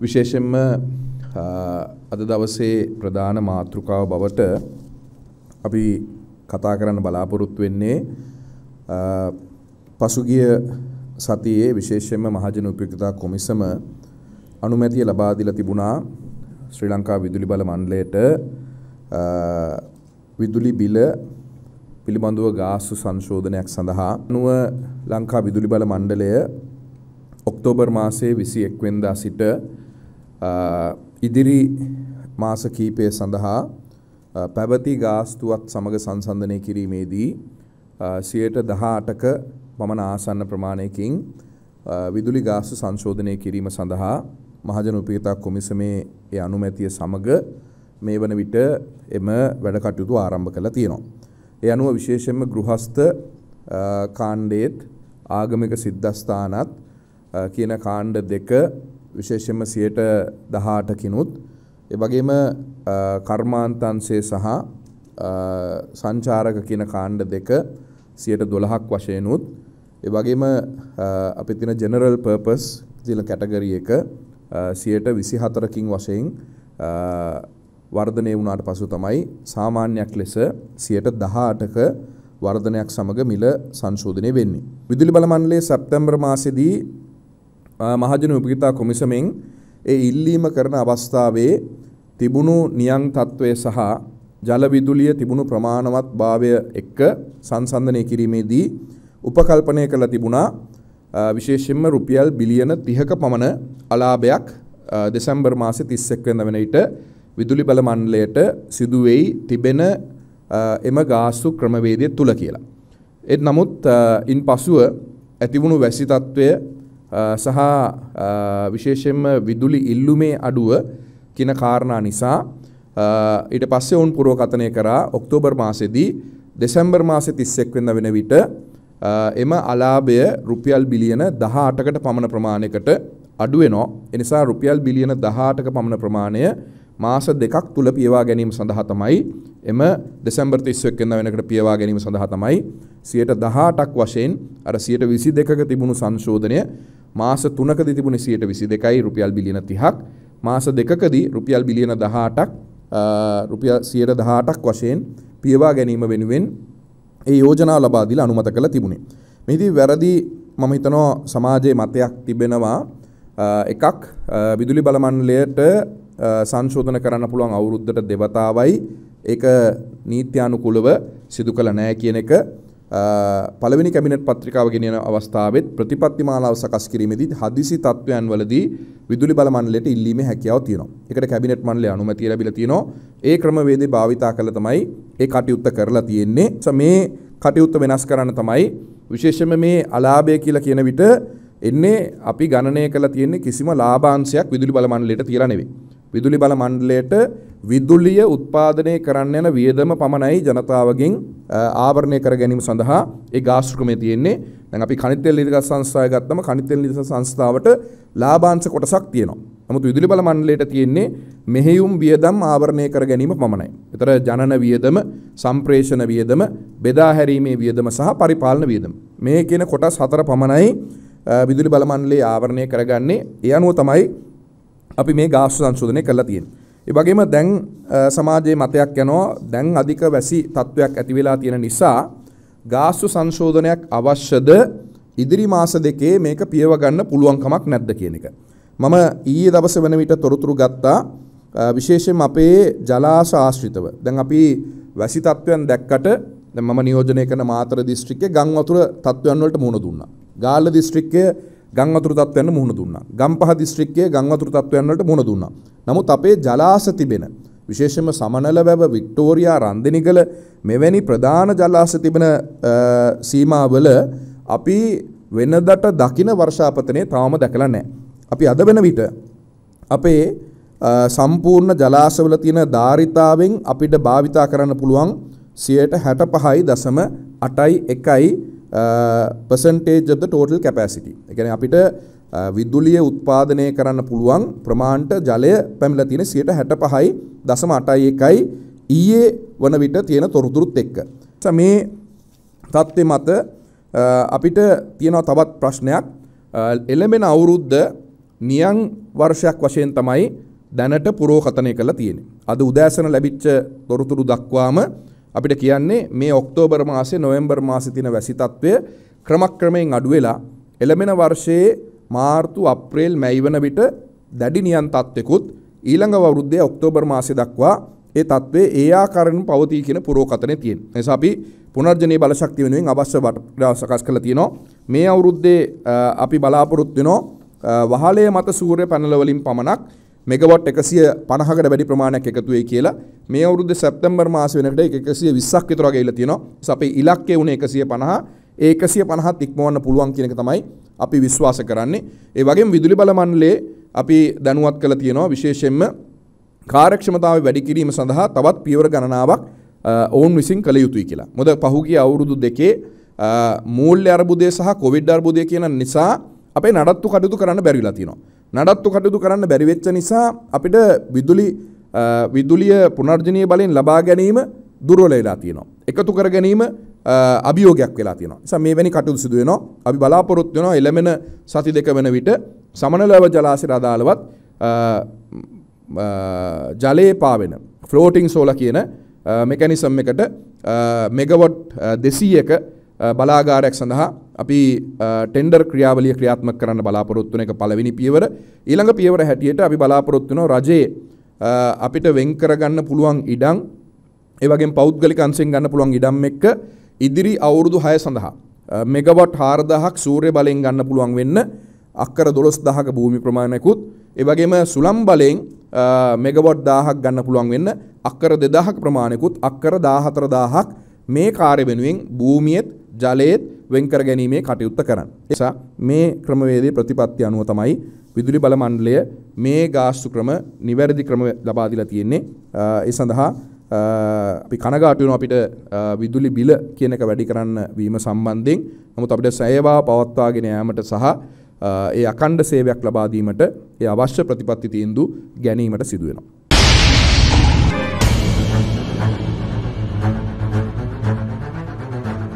විශේෂෙන්ම අද දවසේ ප්‍රධාන මාතෘකාව බවට අපි කතා කරන්න බලාපොරොත්තු වෙන්නේ පසුගිය සතියේ විශේෂයෙන්ම මහජන උපයෝගිතා කොමිසම අනුමැතිය ලබා දීලා තිබුණා ශ්‍රී ලංකා විදුලි බල මණ්ඩලයට විදුලි බිල පිළිබඳව ගාස්තු සංශෝධනයක් සඳහා නුව ලංකා විදුලි බල මණ්ඩලය ඔක්තෝබර් මාසයේ 21 වෙනිදා සිට ඉදිරි මාස කීපය සඳහා පැවති ගාස්තුවත් සමග සංසන්ධනය කිරීමේදී සියයට දහාටක පමණ ආසන්න ප්‍රමාණයකින් විදුලි ගාස්තු සංශෝධනය කිරීම සඳහා මහජන උපේතා කොමිසමේ ඒ අනුමැතිය සමග මේ වන විට එම වැඩ කටයුතු ආරම්භ කළා තියෙනවා. ඒ අනුව විශේෂයෙන්ම ගෘහස්ත කාණ්ඩයේත් ආගමික සිද්ධස්ථානත් කියන කාණ්ඩ දෙක විශේෂයෙන්ම 18 කිනුත් ඒ වගේම කර්මාන්තංශය සහ සංචාරක කියන කාණ්ඩ දෙක 12ක් වශයෙන් උත් ඒ වගේම අපි තියෙන ජෙනරල් පර්පස් කියන කැටගරි එක 124කින් වශයෙන් වර්ධනය වුණාට පසු තමයි සාමාන්‍යයක් ලෙස 18ක වර්ධනයක් සමග මිල සංශෝධනය වෙන්නේ. විදුලි බල මණ්ඩලයේ සැප්තැම්බර් මාසයේදී මහජන උපකෘතා කොමිසමෙන් ඒ ඉල්ලීම කරන අවස්ථාවේ තිබුණු නියං තත්ත්වය සහ ජල විදුලිය තිබුණු ප්‍රමාණවත් භාවය එක්ක සංසන්දනය කිරීමේදී උපකල්පනය කළ තිබුණා විශේෂයෙන්ම රුපියල් බිලියන 30ක පමණ අලාභයක් දෙසැම්බර් මාසේ 31 වෙනිදා වෙන විට විදුලි බල මණ්ඩලයට සිදු වෙයි තිබෙන එම ගාස්තු ක්‍රමවේදය තුල කියලා. ඒත් නමුත් ඉන් පසුව ඇතිවුණු වැසි තත්ත්වය සහ විශේෂයෙන්ම විදුලි ඉල්ලුමේ අඩුව කියන කාරණා නිසා ඊට පස්සේ ඔවුන් පුරෝකථනය කරා ඔක්තෝබර් මාසෙදී දෙසැම්බර් මාසෙ 31 වෙනිදා වෙන විට එම අලාභය රුපියල් බිලියන 18කට පමණ ප්‍රමාණයකට අඩු වෙනවා. ඒ නිසා රුපියල් බිලියන 18ක පමණ ප්‍රමාණය මාස දෙකක් තුල පියවා ගැනීම සඳහා තමයි එම දෙසැම්බර් 31 වෙනිදා වෙනකට පියවා ගැනීම සඳහා තමයි 18ක් වශයෙන් අර 22ක තිබුණු සංශෝධනය මාස 3කදී තිබුණේ 122යි රුපියල් බිලියන 30ක් මාස දෙකකදී රුපියල් බිලියන 18ක් රුපියල් 118ක් වශයෙන් පියවා ගැනීම වෙනුවෙන් ඒ යෝජනා ලබා දීලා අනුමත කළ තිබුණේ. මෙහිදී වැරදි මම හිතනවා සමාජයේ මතයක් තිබෙනවා එකක් විදුලි බල මණ්ඩලයට සංශෝධන කරන්න පුළුවන් අවුරුද්දට දෙවතාවයි ඒක නීත්‍යානුකූලව සිදු කළ නැහැ කියන එක පළවෙනි කැබිනට් පත්‍රිකාව ගෙනියන අවස්ථාවෙත් ප්‍රතිපත්ති මාලාව සකස් කිරීමේදී හදිසි තත්ත්වයන් වලදී විදුලි බල මණ්ඩලයට ඉල්ලීමේ හැකියාව තියෙනවා. ඒකට කැබිනට් මණ්ඩලය අනුමැතිය ලැබිලා තියෙනවා. ඒ ක්‍රමවේදය භාවිතා කළා තමයි ඒ කටයුත්ත කරලා තියෙන්නේ. මේ කටයුත්ත වෙනස් කරන්න තමයි විශේෂයෙන්ම මේ අලාභය කියලා කියන විට එන්නේ අපි ගණනය කළා තියෙන්නේ කිසිම ලාභාංශයක් විදුලි බල මණ්ඩලයට තියලා නෙවෙයි. විදුලි බල මණ්ඩලයට විදුලිය උත්පාදනය කරන්න යන වියදම පමණයි ජනතාවගෙන් ආවරණය කර ගැනීම සඳහා ඒ ගාස්ත්‍රකමේ තියෙන්නේ. දැන් අපි කණිත් තෙල් නිදගත් සංස්ථාව ගත්තම කණිත් තෙල් නිදගත් සංස්ථාවට ලාභාංශ කොටසක් තියෙනවා. නමුත් විදුලි බල මණ්ඩලයට තියෙන්නේ මෙහෙයුම් වියදම් ආවරණය කර ගැනීම පමණයි. ඒතර ජනන වියදම, සම්ප්‍රේෂණ වියදම, බෙදා හැරීමේ වියදම සහ පරිපාලන වියදම. මේ කියන කොටස් හතර පමණයි විදුලි බල මණ්ඩලයේ ආවරණය කරගන්නේ. ඒ අනුව තමයි අපි මේ ගාස්තු සංශෝධනය කරලා තියෙන්නේ. ඒ වගේම දැන් සමාජයේ මතයක් යනවා දැන් අධික වැසි තත්වයක් ඇති වෙලා තියෙන නිසා ගාස්තු සංශෝධනයක් අවශ්‍යද ඉදිරි මාස දෙකේ මේක පියව ගන්න පුළුවන් කමක් නැද්ද කියන එක. මම ඊයේ දවසේ වෙන විට තොරතුරු ගත්තා විශේෂයෙන්ම අපේ ජලාශ ආශ්‍රිතව. දැන් අපි වැසි තත්වයන් දැක්කට දැන් මම නියෝජනය කරන මාතර දිස්ත්‍රික්කයේ ගම් වතුර තත්වයන් වලට මුහුණ දුන්නා. ගාල්ල දිස්ත්‍රික්කයේ ගං වතුර තත්ත්වයන්ට මුහුණ දුන්නා. ගම්පහ දිස්ත්‍රික්කයේ ගං වතුර තත්ත්වයන් වලට මුහුණ දුන්නා. නමුත් අපේ ජලාශ තිබෙන විශේෂම සමනල වැව වික්ටෝරියා රන්දිනිගල මෙවැනි ප්‍රධාන ජලාශ තිබෙන සීමාවල අපි වෙනදට දකින වර්ෂාපතනය තවම දැකලා නැහැ. අපි අද වෙන විට අපේ සම්පූර්ණ ජලාශවල තියෙන ධාරිතාවෙන් අපිට භාවිතා කරන්න පුළුවන් සියයට හැට පහයි දසම අටයි එකයි percentage of the total capacity. ඒ කියන්නේ අපිට විදුලිය උත්පාදනය කරන්න පුළුවන් ප්‍රමාණ්ට ජලය පැමිණලා තියෙන 65.81යි ඊයේ වන විට තියෙන තොරතුරුත් එක්ක. මේ தත්ත්වය මත අපිට තියෙනවා තවත් ප්‍රශ්නයක්. එළඹෙන අවුරුද්ද නියං වර්ෂයක් වශයෙන් තමයි දැනට පුරෝකථනය කරලා තියෙන්නේ. අද උදෑසන ලැබිච්ච තොරතුරු දක්වාම අපිට කියන්නේ මේ ඔක්තෝබර් මාසේ නොවැම්බර් මාසේ තියෙන වැසි තත්ත්වය ක්‍රමක්‍රමයෙන් අඩු වෙලා එළමෙන වර්ෂයේ මාර්තු අප්‍රේල් මැයි වන විට දැඩි නියන් තත්ත්වෙකුත් ඊළඟ අවුරුද්දේ ඔක්තෝබර් මාසේ දක්වා ඒ තත්ත්වය ඒ ආකාරයෙන් පවතී කියන පුරෝකතනය තියෙන. නිසා අපි පුනර්ජනීය බලශක්තිය වෙනුවෙන් අවශ්‍ය වටා සකස් කරලා තියෙනවා. මේ අවුරුද්දේ අපි බලාපොරොත්තු වෙනවා වහලය මත සූර්ය පැනල වලින් පමණක් මෙගවට් එකසිය පණහකට වැඩි ප්‍රමාණයක් එකතුවේ කියලා මේ අවුරුද්ද සැප්තැම්බර් මාස වෙනකට එකසිය විස්සක් විතර වගේ ඉල තියෙනවා අපේ ඉලක්කය වුණේ එකසිය පණහ ඒකසිය පණහත් ඉක්මවන්න පුළුවන් කියන එක තමයි අපි විශ්වාස කරන්නේ ඒ වගේම විදුලි බල මණ්ඩලයේ අපි දැනුවත් කළ තියෙනවා විශේෂයෙන්ම කාර්යක්ෂමතාව වැඩි කිරීම සඳහා තවත් පියවර ගණනාවක් ඔවුන් විසින් කළ යුතුයි කියලා. මොද පහුගිය අවුරුදු දෙකේ මූල්‍ය අර්බුදය සහ කොවිඩ් අර්බුදය කියන නිසා අපේ නඩත්තු කටයුතු කරන්න බැරිලා තියෙනවා. නඩත්තු කටයුතු කරන්න බැරිවෙච්ච නිසා අපිට විදුලි විදුලිය පුනර්ජනය බලින් ලබා ගැනීම දුරෝල වෙලා තියෙනවා. එකතු කර ගැනීම අභියෝගයක් වෙලා තියෙන ස මේ වැනි කටු සිදුවනවා අපි බලාපොරොත්වයන එළමෙන සති දෙක වෙන විට සමනලව ජලාසිර අදාළවත් ජලයේ පාවෙන ෆ්ලෝටිං සෝල කියන මෙකැනිසම් එකට මෙගවොට් දෙසීයක බලාගාරයක් සඳහා අපි ටෙන්ඩර් ක්‍රියාවලිය ක්‍රියාත්මක කරන්න බලාපොරොත්තු වෙන එක පළවෙනි පියවර ඊළඟ පියවර හැටියට අපි බලාපොරොත්තු වෙනවා රජයේ අපිට වෙන් කරගන්න පුළුවන් ඉඩම් ඒ වගේම පෞද්ගලික අංශයෙන් ගන්න පුළුවන් ඉඩම් එක්ක ඉදිරි අවුරුදු 6 සඳහා මෙගවට් 4000ක් සූර්ය බලයෙන් ගන්න පුළුවන් වෙන්න අක්කර 12000ක භූමි ප්‍රමාණයකුත් ඒ වගේම සුළම් බලයෙන් මෙගවට් 1000ක් ගන්න පුළුවන් වෙන්න අක්කර 2000ක ප්‍රමාණයකුත් අක්කර 14000ක් මේ කාර්ය වෙනුවෙන් භූමියෙත් ජලයේත් වෙන් කර ගැනීමේ කටයුත්ත කරන්න. ඒ නිසා මේ ක්‍රමවේදයේ ප්‍රතිපත්ති අනුව තමයි විදුලි බල මණ්ඩලය මේ ගාස්තු ක්‍රම නිවැරදි ක්‍රම ලබා දීලා තියෙන්නේ. ඒ සඳහා අපි කනගාටු වෙනවා අපිට විදුලි බිල කියන එක වැඩි කරන්න වීම සම්බන්ධයෙන්. නමුත් අපිට සේවා පවත්වාගෙන යාමට සහ ඒ අඛණ්ඩ සේවයක් ලබා දීමට ඒ අවශ්‍ය ප්‍රතිපත්ති තීන්දුව ගැනීමට සිදු වෙනවා.